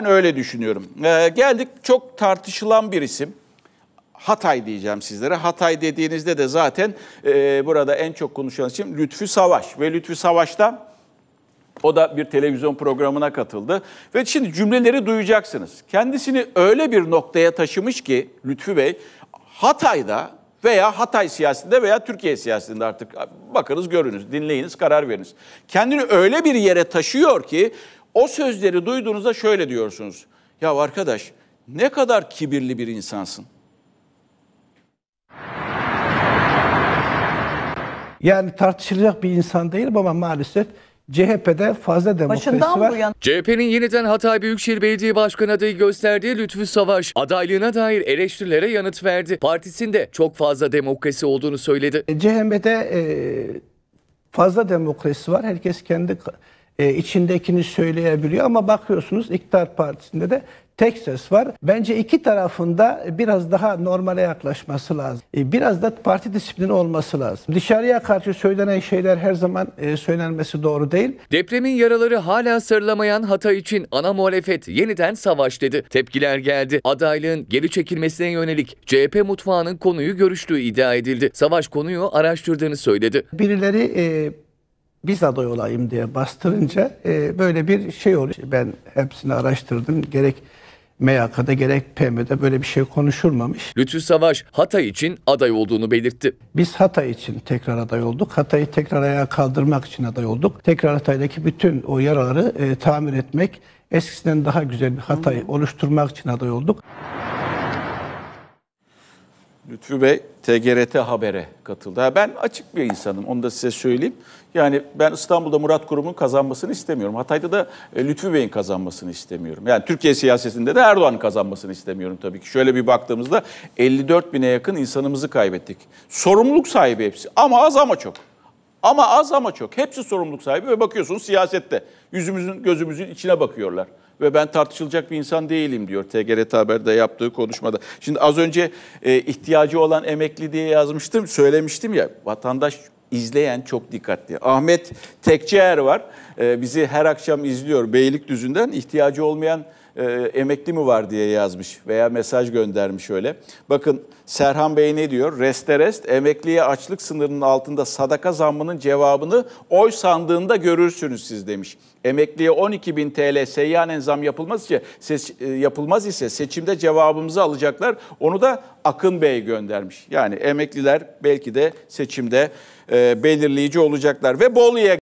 Ben öyle düşünüyorum. Ee, geldik çok tartışılan bir isim. Hatay diyeceğim sizlere. Hatay dediğinizde de zaten e, burada en çok konuşulan isim Lütfü Savaş. Ve Lütfü Savaş'ta o da bir televizyon programına katıldı. Ve şimdi cümleleri duyacaksınız. Kendisini öyle bir noktaya taşımış ki Lütfü Bey Hatay'da veya Hatay siyasetinde veya Türkiye siyasetinde artık bakınız görünüz, dinleyiniz, karar veriniz. Kendini öyle bir yere taşıyor ki o sözleri duyduğunuzda şöyle diyorsunuz. Ya arkadaş ne kadar kibirli bir insansın. Yani tartışılacak bir insan değil ama maalesef CHP'de fazla demokrasi Başından var. Yan- CHP'nin yeniden Hatay Büyükşehir Belediye Başkanı adayı gösterdiği Lütfü Savaş adaylığına dair eleştirilere yanıt verdi. Partisinde çok fazla demokrasi olduğunu söyledi. CHP'de e, fazla demokrasi var. Herkes kendi e, içindekini söyleyebiliyor ama bakıyorsunuz İktidar Partisi'nde de tek ses var. Bence iki tarafında biraz daha normale yaklaşması lazım. E, biraz da parti disiplini olması lazım. Dışarıya karşı söylenen şeyler her zaman e, söylenmesi doğru değil. Depremin yaraları hala sarılamayan Hatay için ana muhalefet yeniden savaş dedi. Tepkiler geldi. Adaylığın geri çekilmesine yönelik CHP mutfağının konuyu görüştüğü iddia edildi. Savaş konuyu araştırdığını söyledi. Birileri e, biz aday olayım diye bastırınca e, böyle bir şey oluyor. Ben hepsini araştırdım. Gerek MYK'da gerek PM'de böyle bir şey konuşulmamış. Lütfü Savaş Hatay için aday olduğunu belirtti. Biz Hatay için tekrar aday olduk. Hatay'ı tekrar ayağa kaldırmak için aday olduk. Tekrar Hatay'daki bütün o yaraları e, tamir etmek, eskisinden daha güzel bir Hatay oluşturmak için aday olduk. Lütfü Bey TGRT Haber'e katıldı. ben açık bir insanım onu da size söyleyeyim. Yani ben İstanbul'da Murat Kurum'un kazanmasını istemiyorum. Hatay'da da e, Lütfü Bey'in kazanmasını istemiyorum. Yani Türkiye siyasetinde de Erdoğan'ın kazanmasını istemiyorum tabii ki. Şöyle bir baktığımızda 54 bine yakın insanımızı kaybettik. Sorumluluk sahibi hepsi ama az ama çok. Ama az ama çok. Hepsi sorumluluk sahibi ve bakıyorsunuz siyasette. Yüzümüzün gözümüzün içine bakıyorlar ve ben tartışılacak bir insan değilim diyor TGRT Haber'de yaptığı konuşmada. Şimdi az önce e, ihtiyacı olan emekli diye yazmıştım, söylemiştim ya vatandaş izleyen çok dikkatli. Ahmet Tekçeer var, e, bizi her akşam izliyor Beylikdüzü'nden ihtiyacı olmayan e, emekli mi var diye yazmış veya mesaj göndermiş öyle. Bakın Serhan Bey ne diyor? Reste rest emekliye açlık sınırının altında sadaka zammının cevabını oy sandığında görürsünüz siz demiş. Emekliye 12 bin TL seyyanen zam yapılmaz ise, seç, e, yapılmaz ise seçimde cevabımızı alacaklar. Onu da Akın Bey göndermiş. Yani emekliler belki de seçimde e, belirleyici olacaklar ve Bolu'ya